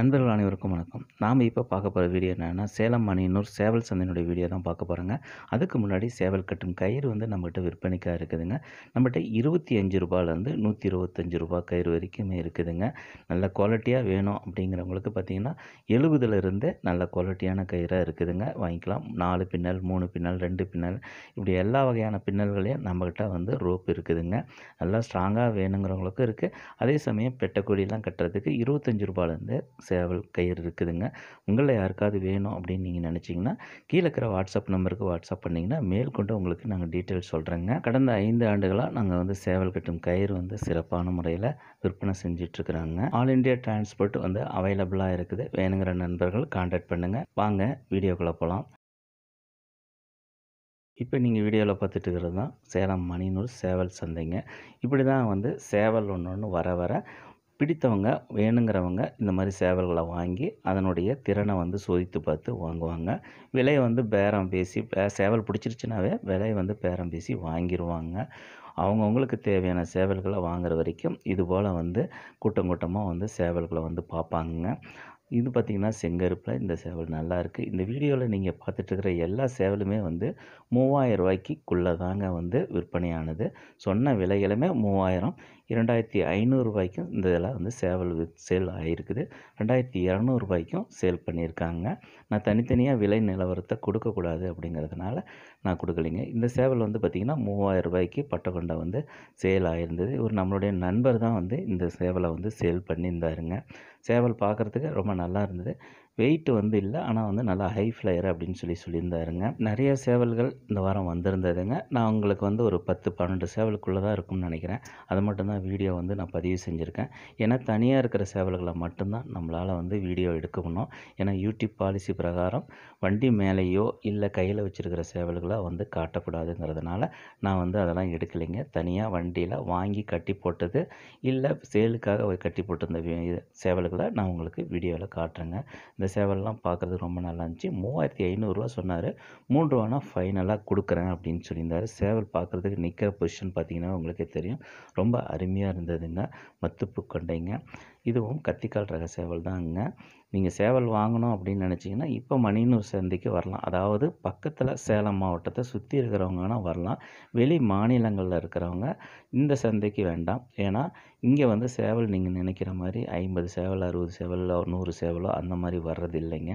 நண்பர்கள் அனைவருக்கும் வணக்கம் நாம் இப்போ பார்க்க போகிற வீடியோ என்னென்னா சேலம் மணியனூர் சேவல் சந்தையினுடைய வீடியோ தான் பார்க்க போகிறாங்க அதுக்கு முன்னாடி சேவல் கட்டும் கயிறு வந்து நம்மகிட்ட விற்பனைக்காக இருக்குதுங்க நம்மகிட்ட இருபத்தி அஞ்சு ரூபாயிலேருந்து நூற்றி இருபத்தஞ்சு ரூபா கயிறு வரைக்குமே இருக்குதுங்க நல்ல குவாலிட்டியாக வேணும் அப்படிங்கிறவங்களுக்கு பார்த்திங்கன்னா எழுபதுலேருந்து நல்ல குவாலிட்டியான கயிறாக இருக்குதுங்க வாங்கிக்கலாம் நாலு பின்னல் மூணு பின்னல் ரெண்டு பின்னல் இப்படி எல்லா வகையான பின்னல்களையும் நம்மக்கிட்ட வந்து ரோப் இருக்குதுங்க நல்லா ஸ்ட்ராங்காக வேணுங்கிறவங்களுக்கும் இருக்குது அதே சமயம் பெட்டக்கொடியெலாம் கட்டுறதுக்கு இருபத்தஞ்சி ரூபாயிலேருந்து சேவல் கயிறு இருக்குதுங்க உங்களில் யாருக்காவது வேணும் அப்படின்னு நீங்கள் நினச்சிங்கன்னா கீழே இருக்கிற வாட்ஸ்அப் நம்பருக்கு வாட்ஸ்அப் பண்ணிங்கன்னா மேல் கொண்டு உங்களுக்கு நாங்கள் டீட்டெயில் சொல்கிறேங்க கடந்த ஐந்து ஆண்டுகளாக நாங்கள் வந்து சேவல் கட்டும் கயிறு வந்து சிறப்பான முறையில் விற்பனை செஞ்சிட்ருக்குறாங்க ஆல் இண்டியா டிரான்ஸ்போர்ட் வந்து அவைலபிளாக இருக்குது வேணுங்கிற நண்பர்கள் காண்டாக்ட் பண்ணுங்கள் வாங்க வீடியோக்குள்ளே போகலாம் இப்போ நீங்கள் வீடியோவில் பார்த்துட்டு இருக்கிறது தான் சேலம் மணினூர் சேவல் சந்தைங்க இப்படி தான் வந்து சேவல் ஒன்று ஒன்று வர வர பிடித்தவங்க வேணுங்கிறவங்க இந்த மாதிரி சேவல்களை வாங்கி அதனுடைய திறனை வந்து சோதித்து பார்த்து வாங்குவாங்க விலையை வந்து பேரம் பேசி சேவல் பிடிச்சிருச்சுனாவே விலையை வந்து பேரம் பேசி வாங்கிடுவாங்க அவங்கவுங்களுக்கு தேவையான சேவல்களை வாங்குற வரைக்கும் இதுபோல் வந்து கூட்டம் கூட்டமாக வந்து சேவல்களை வந்து பார்ப்பாங்க இது பார்த்திங்கன்னா செங்கருப்பில் இந்த சேவல் நல்லாயிருக்கு இந்த வீடியோவில் நீங்கள் பார்த்துட்ருக்கிற எல்லா சேவலுமே வந்து மூவாயிரம் ரூபாய்க்குள்ளே தாங்க வந்து விற்பனையானது சொன்ன விலைகளுமே மூவாயிரம் இரண்டாயிரத்தி ஐநூறுரூவாய்க்கும் இந்த இதெல்லாம் வந்து சேவல் சேல் ஆகிருக்குது ரெண்டாயிரத்தி இரநூறுபாய்க்கும் சேல் பண்ணியிருக்காங்க நான் தனித்தனியாக விலை நிலவரத்தை கொடுக்கக்கூடாது அப்படிங்கிறதுனால நான் கொடுக்கலைங்க இந்த சேவல் வந்து பார்த்திங்கன்னா மூவாயிரம் ரூபாய்க்கு பட்டக்கொண்டை வந்து சேல் ஆகிருந்தது ஒரு நம்மளுடைய நண்பர் தான் வந்து இந்த சேவலை வந்து சேல் பண்ணியிருந்தாருங்க சேவல் பார்க்கறதுக்கு ரொம்ப நல்லா இருந்தது வெயிட் வந்து இல்லை ஆனால் வந்து நல்லா ஹை ஃப்ளையர் அப்படின்னு சொல்லி சொல்லியிருந்தாருங்க நிறைய சேவல்கள் இந்த வாரம் வந்திருந்ததுங்க நான் உங்களுக்கு வந்து ஒரு பத்து பன்னெண்டு சேவலுக்குள்ளே தான் இருக்கும்னு நினைக்கிறேன் அது மட்டும்தான் வீடியோ வந்து நான் பதிவு செஞ்சுருக்கேன் ஏன்னா தனியாக இருக்கிற சேவல்களை மட்டும்தான் நம்மளால் வந்து வீடியோ எடுக்கணும் ஏன்னா யூடியூப் பாலிசி பிரகாரம் வண்டி மேலேயோ இல்லை கையில் வச்சுருக்கிற சேவல்களை வந்து காட்டக்கூடாதுங்கிறதுனால நான் வந்து அதெல்லாம் எடுக்கலைங்க தனியாக வண்டியில் வாங்கி கட்டி போட்டது இல்லை சேலுக்காக கட்டி போட்டிருந்த சேவல்களை நான் உங்களுக்கு வீடியோவில் காட்டுறேங்க இந்த சேவல்லாம் பார்க்குறதுக்கு ரொம்ப நல்லா இருந்துச்சு மூவாயிரத்தி ஐநூறுரூவா சொன்னார் ரூபானா ஃபைனலாக கொடுக்குறேன் அப்படின்னு சொல்லியிருந்தார் சேவல் பார்க்குறதுக்கு நிற்கிற பொசிஷன் பார்த்திங்கன்னா உங்களுக்கே தெரியும் ரொம்ப அருமையாக இருந்ததுங்க மத்துப்பு கொண்டைங்க இதுவும் கத்திக்கால் ரக சேவல் தாங்க நீங்கள் சேவல் வாங்கணும் அப்படின்னு நினச்சிங்கன்னா இப்போ மணினூர் சந்தைக்கு வரலாம் அதாவது பக்கத்தில் சேலம் மாவட்டத்தை சுற்றி இருக்கிறவங்கன்னா வரலாம் வெளி மாநிலங்களில் இருக்கிறவங்க இந்த சந்தைக்கு வேண்டாம் ஏன்னா இங்கே வந்து சேவல் நீங்கள் நினைக்கிற மாதிரி ஐம்பது சேவல் அறுபது சேவலோ நூறு சேவலோ அந்த மாதிரி வர்றது இல்லைங்க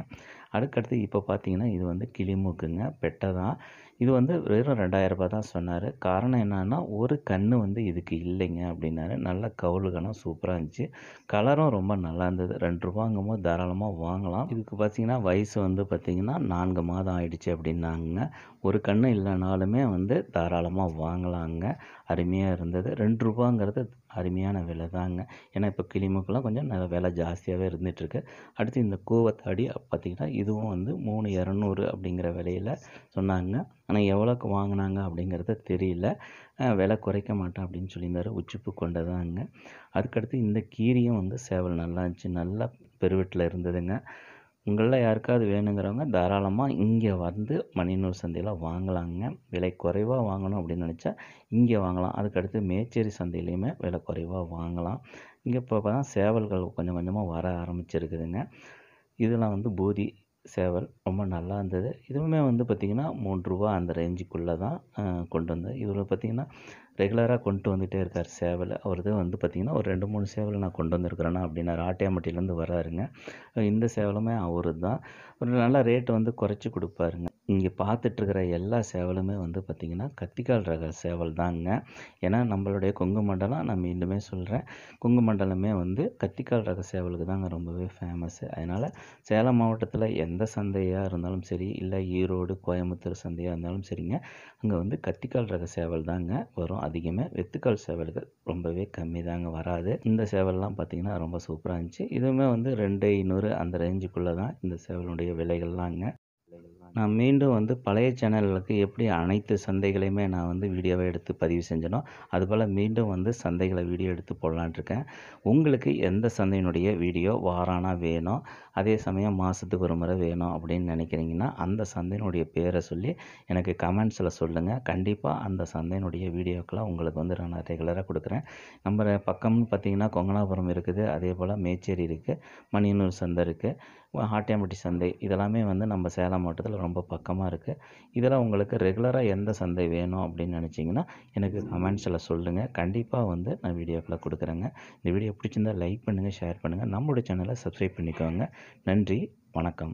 அடுக்கடுத்து இப்போ பார்த்தீங்கன்னா இது வந்து கிளிமூக்குங்க பெட்டை தான் இது வந்து வெறும் ரெண்டாயிரரூபா தான் சொன்னார் காரணம் என்னன்னா ஒரு கண் வந்து இதுக்கு இல்லைங்க அப்படின்னாரு நல்ல கணம் சூப்பராக இருந்துச்சு கலரும் ரொம்ப நல்லா இருந்தது ரெண்டு ரூபாங்கும் போது தாராளமாக வாங்கலாம் இதுக்கு பார்த்தீங்கன்னா வயசு வந்து பார்த்திங்கன்னா நான்கு மாதம் ஆயிடுச்சு அப்படின்னாங்க ஒரு கண் இல்லைனாலுமே வந்து தாராளமாக வாங்கலாங்க அருமையாக இருந்தது ரெண்டு ரூபாங்கிறது அருமையான விலை தாங்க ஏன்னா இப்போ கிளிமுக்கெலாம் கொஞ்சம் நல்ல விலை ஜாஸ்தியாகவே இருந்துகிட்ருக்கு அடுத்து இந்த கூவத்தாடி பார்த்திங்கன்னா இது இதுவும் வந்து மூணு இரநூறு அப்படிங்கிற விலையில் சொன்னாங்க ஆனால் எவ்வளோக்கு வாங்கினாங்க அப்படிங்கிறத தெரியல விலை குறைக்க மாட்டேன் அப்படின்னு சொல்லியிருந்தாரு உச்சிப்பு கொண்டதாங்க அதுக்கடுத்து இந்த கீரியும் வந்து சேவல் நல்லா இருந்துச்சு நல்லா பெருவெட்டில் இருந்ததுங்க உங்களில் யாருக்காவது வேணுங்கிறவங்க தாராளமாக இங்கே வந்து மணிநூல் சந்தையில் வாங்கலாங்க விலை குறைவாக வாங்கணும் அப்படின்னு நினச்சா இங்கே வாங்கலாம் அதுக்கடுத்து மேச்சேரி சந்தையிலையுமே விலை குறைவாக வாங்கலாம் இங்கே இப்போ தான் சேவல்கள் கொஞ்சம் கொஞ்சமாக வர ஆரம்பிச்சிருக்குதுங்க இதெல்லாம் வந்து பூதி சேவல் ரொம்ப நல்லா இருந்தது இதுவுமே வந்து பார்த்திங்கன்னா மூன்று ரூபா அந்த ரேஞ்சுக்குள்ளே தான் கொண்டு வந்தேன் இதில் பார்த்திங்கன்னா ரெகுலராக கொண்டு வந்துகிட்டே இருக்கார் சேவல் தான் வந்து பார்த்திங்கன்னா ஒரு ரெண்டு மூணு சேவலை நான் கொண்டு வந்திருக்கிறேன்னா அப்படின்னா ராட்டியாமட்டிலேருந்து வராருங்க இந்த சேவலுமே அவரு தான் ஒரு நல்ல ரேட்டு வந்து குறைச்சி கொடுப்பாருங்க இங்கே பார்த்துட்ருக்கிற எல்லா சேவலுமே வந்து பார்த்திங்கன்னா கத்திக்கால் ரக சேவல் தாங்க ஏன்னா நம்மளுடைய கொங்கு மண்டலம் நான் மீண்டுமே சொல்கிறேன் கொங்கு மண்டலமே வந்து கத்திக்கால் ரக சேவலுக்கு தாங்க ரொம்பவே ஃபேமஸ்ஸு அதனால் சேலம் மாவட்டத்தில் எந்த சந்தையாக இருந்தாலும் சரி இல்லை ஈரோடு கோயம்புத்தூர் சந்தையாக இருந்தாலும் சரிங்க அங்கே வந்து கத்திக்கால் ரக சேவல் தாங்க வரும் அதிகமாக வெத்துக்கால் சேவல்கள் ரொம்பவே கம்மி தாங்க வராது இந்த சேவல்லாம் பார்த்திங்கன்னா ரொம்ப சூப்பராக இருந்துச்சு இதுவுமே வந்து ரெண்டு ஐநூறு அந்த ரேஞ்சுக்குள்ளே தான் இந்த சேவலுடைய விலைகள்லாங்க நான் மீண்டும் வந்து பழைய சேனல்களுக்கு எப்படி அனைத்து சந்தைகளையுமே நான் வந்து வீடியோவை எடுத்து பதிவு செஞ்சனோ அதுபோல் மீண்டும் வந்து சந்தைகளை வீடியோ எடுத்து இருக்கேன் உங்களுக்கு எந்த சந்தையினுடைய வீடியோ வாரானா வேணும் அதே சமயம் மாதத்துக்கு ஒரு முறை வேணும் அப்படின்னு நினைக்கிறீங்கன்னா அந்த சந்தையினுடைய பேரை சொல்லி எனக்கு கமெண்ட்ஸில் சொல்லுங்கள் கண்டிப்பாக அந்த சந்தையினுடைய வீடியோக்கெல்லாம் உங்களுக்கு வந்து நான் ரெகுலராக கொடுக்குறேன் நம்ம பக்கம்னு பார்த்திங்கன்னா கொங்கனாபுரம் இருக்குது அதே போல் மேச்சேரி இருக்குது மணியனூர் சந்தை இருக்குது ஆட்டியாம்பட்டி சந்தை இதெல்லாமே வந்து நம்ம சேலம் மாவட்டத்தில் ரொம்ப பக்கமாக இருக்குது இதெல்லாம் உங்களுக்கு ரெகுலராக எந்த சந்தை வேணும் அப்படின்னு நினச்சிங்கன்னா எனக்கு கமெண்ட்ஸில் சொல்லுங்கள் கண்டிப்பாக வந்து நான் வீடியோக்களை கொடுக்குறேங்க இந்த வீடியோ பிடிச்சிருந்தால் லைக் பண்ணுங்கள் ஷேர் பண்ணுங்கள் நம்மளோட சேனலை சப்ஸ்கிரைப் பண்ணிக்கோங்க நன்றி வணக்கம்